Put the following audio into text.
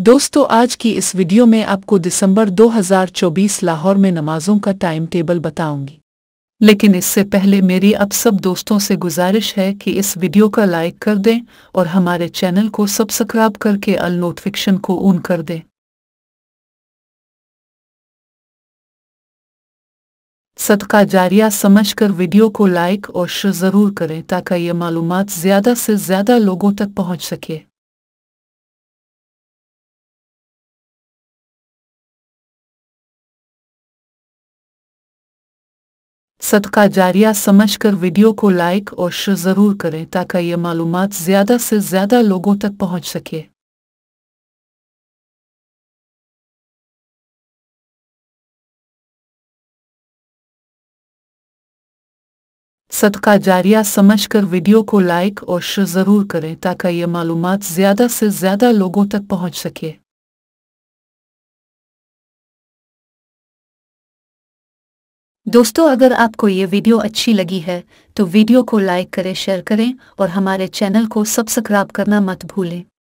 दोस्तों आज की इस वीडियो में आपको दिसंबर 2024 लाहौर में नमाजों का टाइम टेबल बताऊंगी लेकिन इससे पहले मेरी अब सब दोस्तों से गुजारिश है कि इस वीडियो का लाइक कर दें और हमारे चैनल को सब्सक्राइब करके अल नोटिफिकेशन को ऑन कर दें सदका जारिया समझकर वीडियो को लाइक और शेयर ज़रूर करें ताकि ये मालूम ज़्यादा से ज़्यादा लोगों तक पहुंच सके सदका जारिया समझ कर वीडियो को लाइक और शेयर ज़रूर करें ताकि ये मालूम ज़्यादा से ज़्यादा लोगों तक पहुँच सके सदका जारिया समझ कर वीडियो को लाइक और शेयर ज़रूर करें ताकि ये मालूम ज़्यादा से ज़्यादा लोगों तक पहुँच सके दोस्तों अगर आपको ये वीडियो अच्छी लगी है तो वीडियो को लाइक करें शेयर करें और हमारे चैनल को सब्सक्राइब करना मत भूलें